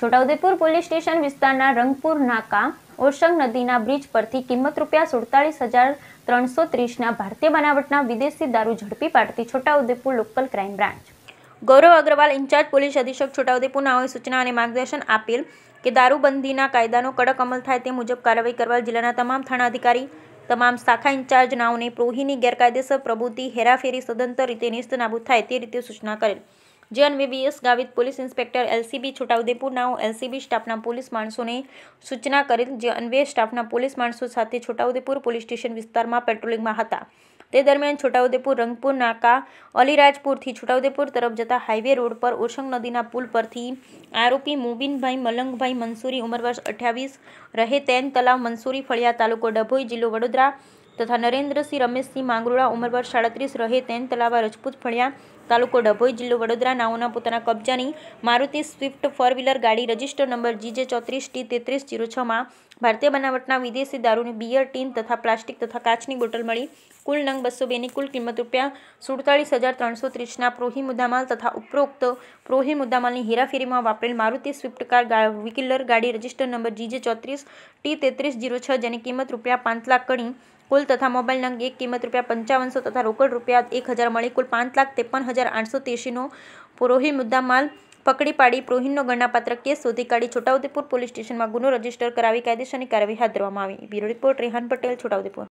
Chhota Udepur police station વિસ્તારના રંગપુર નાકા ઓશંગ નદીના bridge પરથી કિંમત રૂપિયા સુડતાલીસ હજાર ત્રણસો ત્રીસના ભારતીય બનાવટના વિદેશી દારૂ ઝડપી પાડતી Chhota Udepur local crime branch Gaurav Agrawal in charge police અધિક્ષક છોટાઉદેપુર હોય સૂચના અને માર્ગદર્શન આપેલ કે દારૂબંધીના કાયદાનો કડક અમલ થાય તે મુજબ કાર્યવાહી કરવા જિલ્લાના તમામ થાણા અધિકારી તમામ શાખા ઇન્ચાર્જનાઓને પ્રોહીની ગેરકાયદેસર પ્રભુતિ હેરાફેરી સદંતર રીતે નિસ્ત નાબૂદ થાય તે રીતે સૂચના કરેલ જન અન્વેવીએસ ગાવિત પોલીસ ઇન્સ્પેક્ટર એલસીબી છોટાઉદેપુરના એલસીબી સ્ટાફના પોલીસ માણસોને સૂચના કરેલ જે અન્વે સ્ટાફના પોલીસ માણસો સાથે છોટાઉદેપુર પોલીસ સ્ટેશન વિસ્તારમાં પેટ્રોલિંગમાં હતા તે દરમિયાન છોટાઉદેપુર રંગપુર નાકા અલીરાજપુરથી છોટાઉદેપુર તરફ જતા હાઇવે રોડ પર ઓશંગ નદીના પુલ પરથી આરોપી મોબીનભાઈ મલંગભાઈ મંસૂરી ઉંમર વર્ષ અઠ્યાવીસ રહે તેન તલાવ મંસૂરી ફળિયા તાલુકો ડભોઈ જિલ્લો વડોદરા તથા નરેન્દ્રસિંહ રમેશસિંહ માંગરોળા ઉંમરવર સાડત્રીસ રહે તેન તલાવા રજપૂત ફળિયા તાલુકો ડભોઈ જિલ્લો વડોદરા નાઓના પોતાના કબજાની મારુતિ સ્વિફ્ટ ફોર વ્હીલર ગાડી રજિસ્ટર નંબર જીજે ચોત્રીસ ટી તેત્રીસ જીરો છમાં ભારતીય બનાવટના વિદેશી દારૂની બિયર ટીન તથા પ્લાસ્ટિક તથા કાચની બોટલ મળી કુલ નંગ બસો બેની કુલ કિંમત રૂપિયા સુડતાળીસ હજાર ત્રણસો ત્રીસના પ્રોહી મુદ્દામાલ તથા ઉપરોક્ત પ્રોહી મુદ્દામાલની હેરાફેરીમાં વાપરેલ મારુતિ સ્વિફ્ટ કાર વિકિલર ગાડી રજિસ્ટર નંબર જીજે ચોત્રીસ ટી તેત્રીસ જીરો છ જેની કિંમત રૂપિયા પાંચ લાખ ગણી કુલ તથા મોબાઈલ નંગ એક કિંમત રૂપિયા પંચાવનસો તથા રોકડ રૂપિયા એક હજાર મળી કુલ પાંચ લાખ ત્રેપન હજાર આઠસો ત્રેસીનો મુદ્દા માલ પકડી પાડી પ્રોહીનનો ગણનાપાત્ર કેસ શોધી કાઢી છોટાઉદેપુર પોલીસ સ્ટેશનમાં ગુનો રજીસ્ટર કરાવી કાયદેસરની કાર્યવાહી હાથ ધરવામાં આવી બ્યુરો રિપોર્ટ રેહાન પટેલ છોટાઉદેપુર